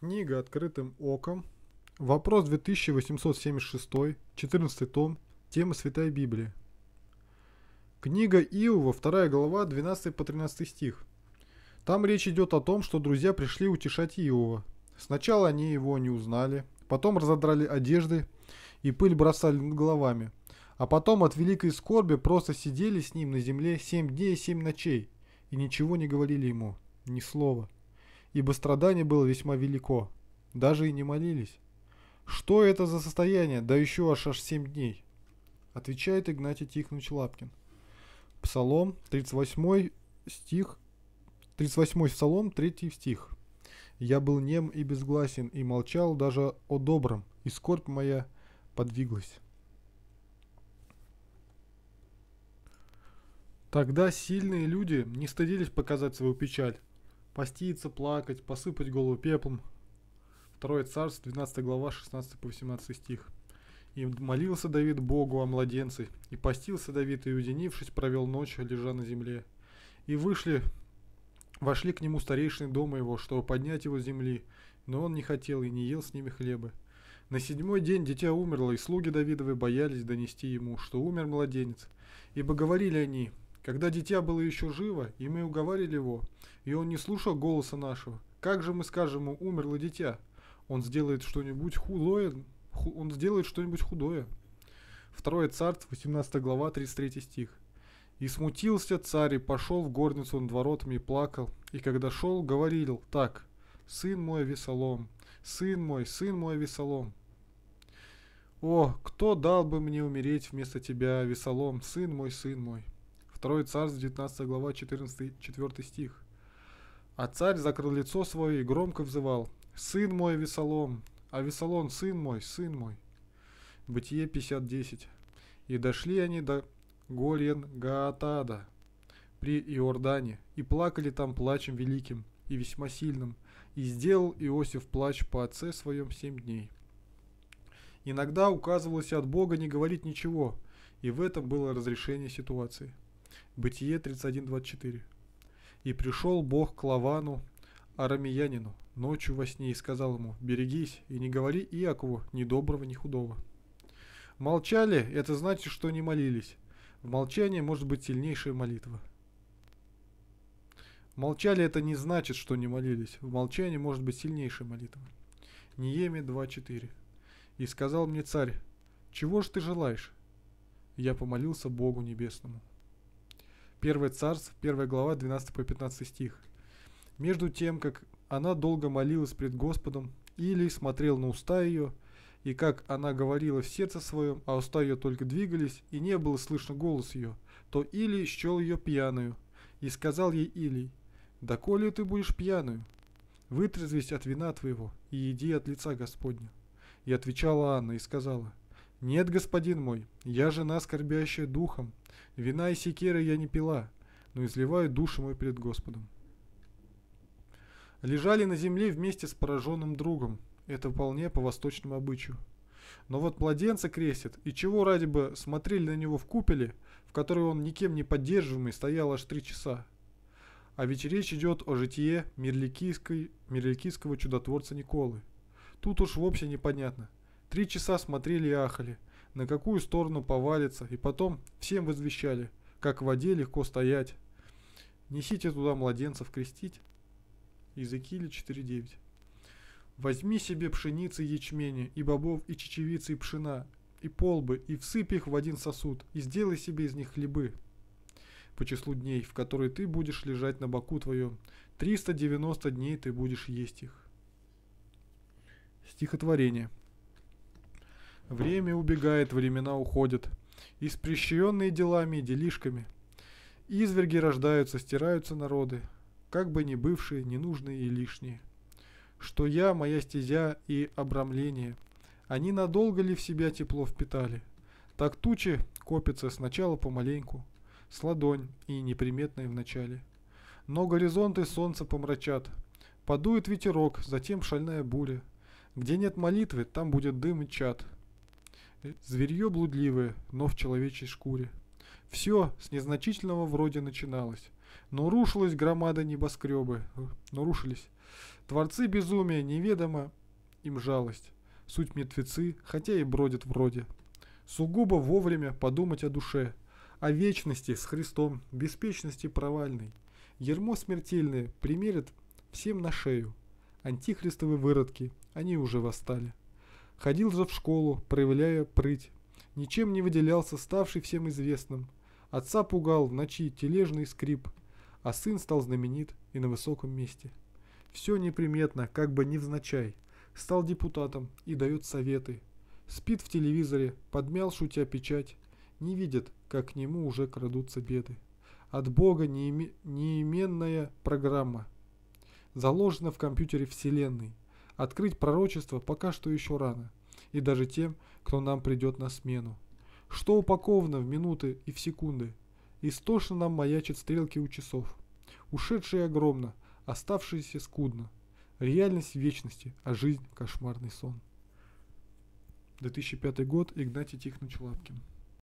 Книга «Открытым оком». Вопрос 2876, 14 том, тема Святой Библии. Книга Иова, 2 глава, 12 по 13 стих. Там речь идет о том, что друзья пришли утешать Иова. Сначала они его не узнали, потом разодрали одежды и пыль бросали над головами. А потом от великой скорби просто сидели с ним на земле семь дней и семь ночей и ничего не говорили ему, ни слова ибо страдание было весьма велико. Даже и не молились. «Что это за состояние? Да еще аж аж семь дней!» Отвечает Игнатий Тихонович Лапкин. Псалом 38 стих, 38 псалом, 3 стих. «Я был нем и безгласен, и молчал даже о добром, и скорбь моя подвиглась». Тогда сильные люди не стыдились показать свою печаль, поститься, плакать, посыпать голову пеплом. Второе царство, 12 глава, 16 по 18 стих. И молился Давид Богу о младенце, и постился Давид, и, уединившись, провел ночь, лежа на земле. И вышли, вошли к нему старейшины дома его, чтобы поднять его с земли, но он не хотел и не ел с ними хлеба. На седьмой день дитя умерло, и слуги Давидовы боялись донести ему, что умер младенец. Ибо говорили они, когда дитя было еще живо, и мы уговаривали его, и он не слушал голоса нашего, как же мы скажем ему «умерло дитя»? Он сделает что-нибудь худое, ху, он сделает что-нибудь худое. Второе царство, 18 глава, 33 стих. «И смутился царь, и пошел в горницу он воротами и плакал, и когда шел, говорил так, «Сын мой Весолом, сын мой, сын мой Весолом». «О, кто дал бы мне умереть вместо тебя, Весолом, сын мой, сын мой!» 2 Царств, 19 глава, 14, 4 стих. А царь закрыл лицо свое и громко взывал, «Сын мой, Весолом! А Весолон, сын мой, сын мой!» Бытие 50.10. «И дошли они до Гольен-Гаатада при Иордане, и плакали там плачем великим и весьма сильным, и сделал Иосиф плач по отце своем семь дней». Иногда указывалось от Бога не говорить ничего, и в этом было разрешение ситуации. Бытие 31.24. «И пришел Бог к Лавану, арамиянину, ночью во сне и сказал ему, «Берегись и не говори Иакову ни доброго, ни худого». Молчали – это значит, что не молились. В молчании может быть сильнейшая молитва. Молчали – это не значит, что не молились. В молчании может быть сильнейшая молитва. Ниеме 2.4. «И сказал мне царь, чего же ты желаешь?» Я помолился Богу Небесному. 1 Царств, 1 глава, 12 по 15 стих. Между тем, как она долго молилась пред Господом, Или смотрел на уста ее, и как она говорила в сердце своем, а уста ее только двигались, и не было слышно голос ее, то Или счел ее пьяную, и сказал ей Или: «Да коли ты будешь пьяную, вытрезвись от вина твоего и иди от лица Господня». И отвечала Анна и сказала, «Нет, господин мой, я жена, скорбящая духом. Вина и секиры я не пила, но изливаю душу мою перед Господом». Лежали на земле вместе с пораженным другом. Это вполне по восточному обычаю. Но вот младенца крестит, и чего ради бы смотрели на него в купеле, в которой он никем не поддерживаемый стоял аж три часа. А ведь речь идет о житие мирликийской, мирликийского чудотворца Николы. Тут уж вовсе непонятно – Три часа смотрели и ахали, на какую сторону повалится, и потом всем возвещали, как в воде легко стоять. Несите туда младенцев крестить. Иезекииля 4.9. Возьми себе пшеницы и ячмени, и бобов, и чечевицы, и пшена, и полбы, и всыпь их в один сосуд, и сделай себе из них хлебы. По числу дней, в которые ты будешь лежать на боку твоем, 390 дней ты будешь есть их. Стихотворение. Время убегает, времена уходят. Испрещенные делами и делишками. Изверги рождаются, стираются народы. Как бы ни бывшие, ненужные и лишние. Что я, моя стезя и обрамление. Они надолго ли в себя тепло впитали? Так тучи копятся сначала помаленьку, с ладонь и неприметной вначале. Но горизонты солнца помрачат. Подует ветерок, затем шальная буря. Где нет молитвы, там будет дым и чад. Зверье блудливое, но в человечьей шкуре. Все с незначительного вроде начиналось. Но рушилась громада небоскребы, э, но рушились. Творцы безумия, неведомо им жалость. Суть мертвецы, хотя и бродят вроде. Сугубо вовремя подумать о душе, о вечности с Христом, беспечности провальной. Ермо смертельное примерят всем на шею. Антихристовые выродки, они уже восстали. Ходил же в школу, проявляя прыть. Ничем не выделялся, ставший всем известным. Отца пугал в ночи тележный скрип, а сын стал знаменит и на высоком месте. Все неприметно, как бы невзначай. Стал депутатом и дает советы. Спит в телевизоре, подмял шутя печать. Не видит, как к нему уже крадутся беды. От Бога неименная программа. Заложена в компьютере Вселенной. Открыть пророчество пока что еще рано, и даже тем, кто нам придет на смену. Что упаковано в минуты и в секунды? Истошно нам маячат стрелки у часов. Ушедшие огромно, оставшиеся скудно. Реальность вечности, а жизнь – кошмарный сон. 2005 год, Игнатий Тихонович Лапкин.